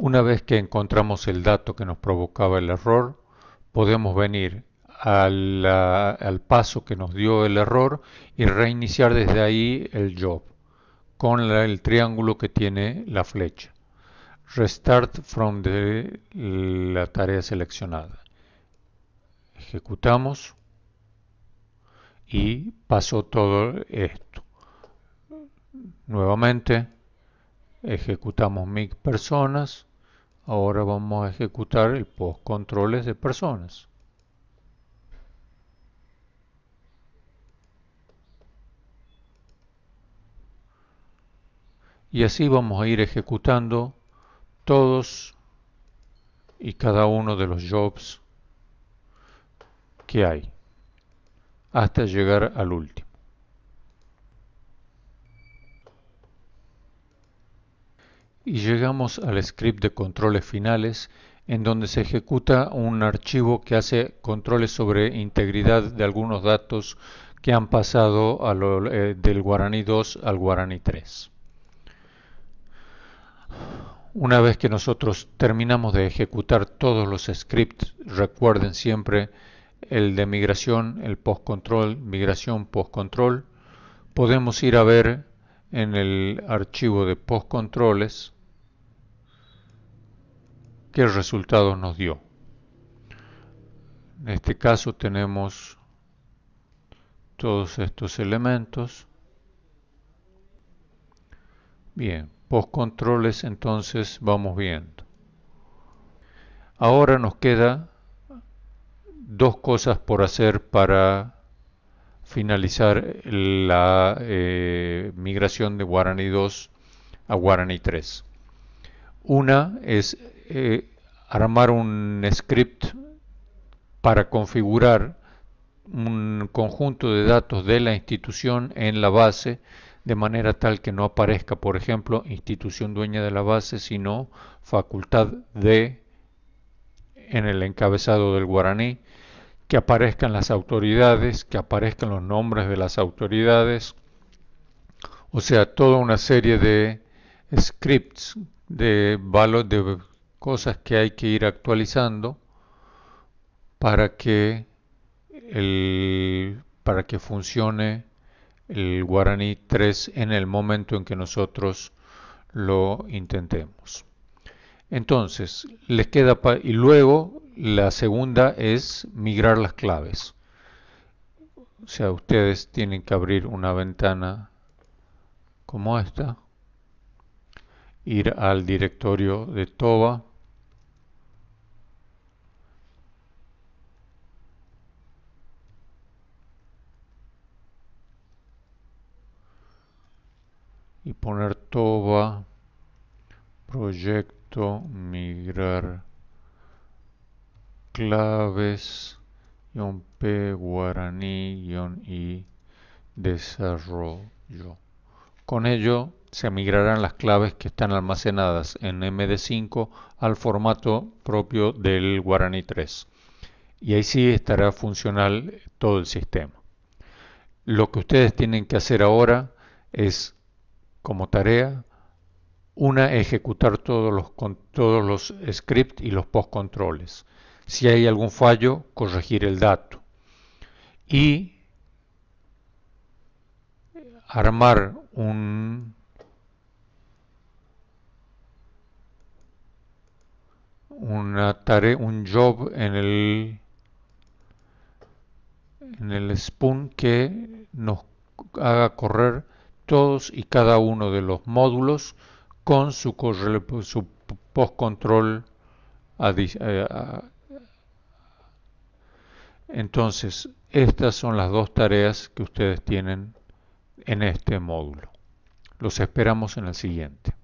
Una vez que encontramos el dato que nos provocaba el error, podemos venir al, paso que nos dio el error y reiniciar desde ahí el job con el triángulo que tiene la flecha. Restart from the, la tarea seleccionada. Ejecutamos y pasó todo esto. Nuevamente ejecutamos mix personas Ahora vamos a ejecutar el post controles de personas. Y así vamos a ir ejecutando todos y cada uno de los jobs que hay hasta llegar al último. y llegamos al script de controles finales en donde se ejecuta un archivo que hace controles sobre integridad de algunos datos que han pasado eh, del guaraní 2 al guaraní 3. Una vez que nosotros terminamos de ejecutar todos los scripts, recuerden siempre el de migración, el post-control, migración post-control, podemos ir a ver en el archivo de post-controles qué resultado nos dio. En este caso tenemos todos estos elementos. Bien, post controles entonces vamos viendo. Ahora nos queda dos cosas por hacer para finalizar la eh, migración de Guarani 2 a Guarani 3. Una es eh, armar un script para configurar un conjunto de datos de la institución en la base de manera tal que no aparezca, por ejemplo, institución dueña de la base, sino facultad de en el encabezado del guaraní, que aparezcan las autoridades, que aparezcan los nombres de las autoridades, o sea, toda una serie de scripts de, valor, de cosas que hay que ir actualizando para que el, para que funcione el guaraní 3 en el momento en que nosotros lo intentemos. Entonces, les queda para... y luego la segunda es migrar las claves. O sea, ustedes tienen que abrir una ventana como esta, ir al directorio de Toba y poner toba, proyecto, migrar, claves, P, guaraní, y desarrollo. Con ello se migrarán las claves que están almacenadas en MD5 al formato propio del guaraní 3. Y ahí sí estará funcional todo el sistema. Lo que ustedes tienen que hacer ahora es como tarea una ejecutar todos los, todos los scripts y los postcontroles. Si hay algún fallo, corregir el dato. Y armar un, una tarea, un job en el, en el spoon que nos haga correr todos y cada uno de los módulos con su, su control. Eh, entonces, estas son las dos tareas que ustedes tienen en este módulo. Los esperamos en el siguiente.